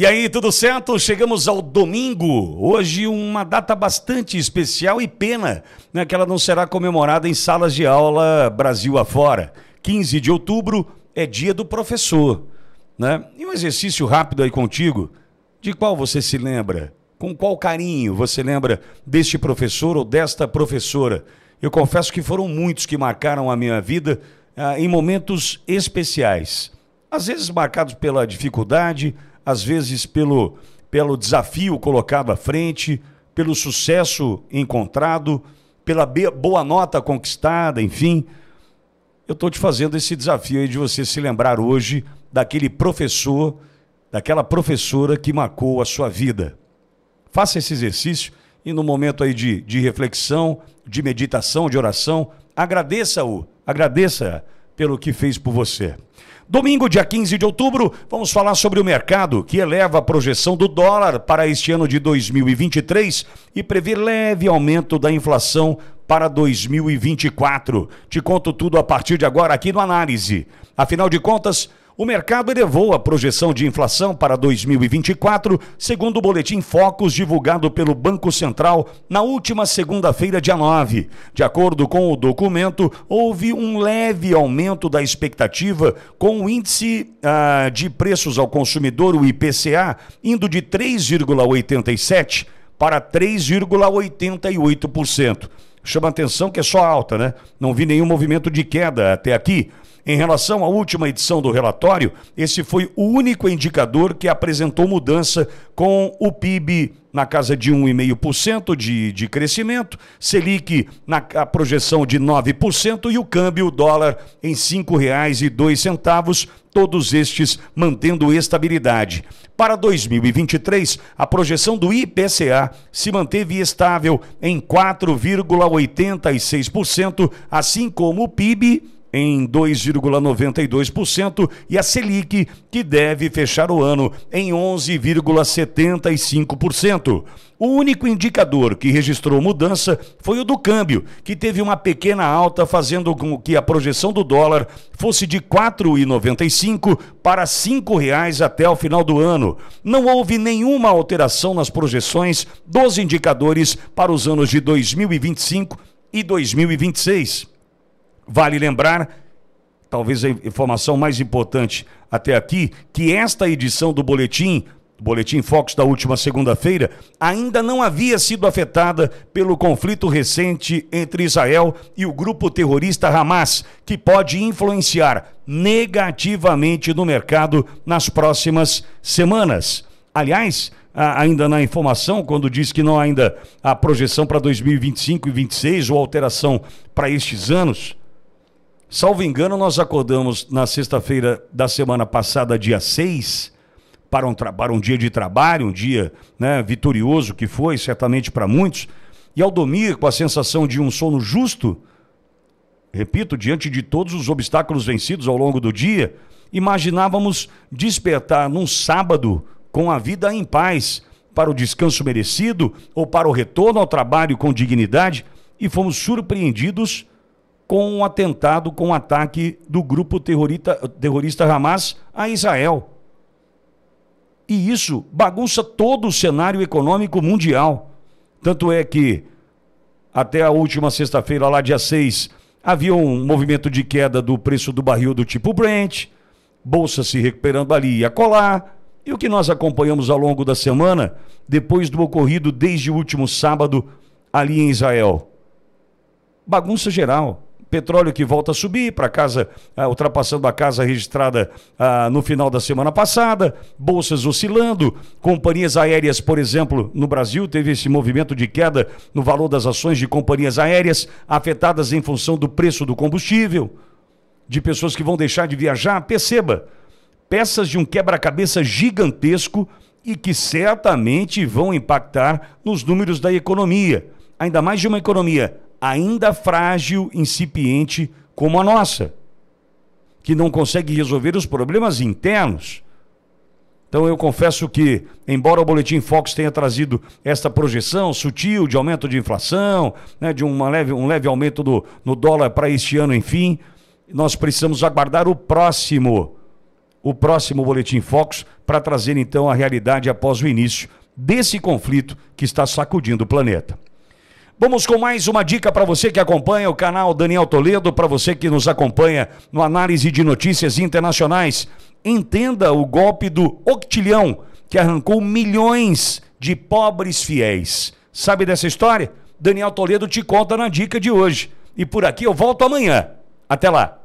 E aí, tudo certo? Chegamos ao domingo. Hoje, uma data bastante especial e pena né, que ela não será comemorada em salas de aula Brasil afora. 15 de outubro é dia do professor. Né? E um exercício rápido aí contigo. De qual você se lembra? Com qual carinho você lembra deste professor ou desta professora? Eu confesso que foram muitos que marcaram a minha vida ah, em momentos especiais. Às vezes marcados pela dificuldade, às vezes pelo, pelo desafio colocado à frente, pelo sucesso encontrado, pela boa nota conquistada, enfim. Eu estou te fazendo esse desafio aí de você se lembrar hoje daquele professor, daquela professora que marcou a sua vida. Faça esse exercício e no momento aí de, de reflexão, de meditação, de oração, agradeça-o, agradeça pelo que fez por você. Domingo, dia 15 de outubro, vamos falar sobre o mercado que eleva a projeção do dólar para este ano de 2023 e prevê leve aumento da inflação para 2024. Te conto tudo a partir de agora aqui no Análise. Afinal de contas, o mercado elevou a projeção de inflação para 2024, segundo o boletim Focus divulgado pelo Banco Central na última segunda-feira, dia 9. De acordo com o documento, houve um leve aumento da expectativa, com o índice ah, de preços ao consumidor, o IPCA, indo de 3,87 para 3,88%. Chama atenção que é só alta, né? Não vi nenhum movimento de queda até aqui. Em relação à última edição do relatório, esse foi o único indicador que apresentou mudança com o PIB na casa de 1,5% de, de crescimento, Selic na projeção de 9% e o câmbio dólar em R$ 5,02, todos estes mantendo estabilidade. Para 2023, a projeção do IPCA se manteve estável em 4,86%, assim como o PIB em 2,92% e a Selic, que deve fechar o ano em 11,75%. O único indicador que registrou mudança foi o do câmbio, que teve uma pequena alta, fazendo com que a projeção do dólar fosse de R$ 4,95 para R$ 5,00 até o final do ano. Não houve nenhuma alteração nas projeções dos indicadores para os anos de 2025 e 2026. Vale lembrar, talvez a informação mais importante até aqui, que esta edição do boletim Boletim Fox da última segunda-feira, ainda não havia sido afetada pelo conflito recente entre Israel e o grupo terrorista Hamas, que pode influenciar negativamente no mercado nas próximas semanas. Aliás, ainda na informação, quando diz que não há ainda a projeção para 2025 e 2026 ou alteração para estes anos, Salvo engano, nós acordamos na sexta-feira da semana passada, dia 6, para um, para um dia de trabalho, um dia né, vitorioso que foi, certamente para muitos, e ao dormir com a sensação de um sono justo, repito, diante de todos os obstáculos vencidos ao longo do dia, imaginávamos despertar num sábado com a vida em paz, para o descanso merecido ou para o retorno ao trabalho com dignidade, e fomos surpreendidos com um atentado, com um ataque do grupo terrorista Hamas a Israel. E isso bagunça todo o cenário econômico mundial. Tanto é que, até a última sexta-feira, lá dia 6, havia um movimento de queda do preço do barril do tipo Brent, bolsa se recuperando ali e acolá. E o que nós acompanhamos ao longo da semana, depois do ocorrido desde o último sábado ali em Israel? Bagunça geral petróleo que volta a subir para casa, ah, ultrapassando a casa registrada ah, no final da semana passada, bolsas oscilando, companhias aéreas, por exemplo, no Brasil teve esse movimento de queda no valor das ações de companhias aéreas afetadas em função do preço do combustível, de pessoas que vão deixar de viajar, perceba, peças de um quebra-cabeça gigantesco e que certamente vão impactar nos números da economia, ainda mais de uma economia ainda frágil, incipiente como a nossa, que não consegue resolver os problemas internos. Então eu confesso que, embora o Boletim Fox tenha trazido esta projeção sutil de aumento de inflação, né, de uma leve, um leve aumento do, no dólar para este ano, enfim, nós precisamos aguardar o próximo, o próximo Boletim Fox para trazer então a realidade após o início desse conflito que está sacudindo o planeta. Vamos com mais uma dica para você que acompanha o canal Daniel Toledo, para você que nos acompanha no análise de notícias internacionais. Entenda o golpe do octilhão que arrancou milhões de pobres fiéis. Sabe dessa história? Daniel Toledo te conta na dica de hoje. E por aqui eu volto amanhã. Até lá.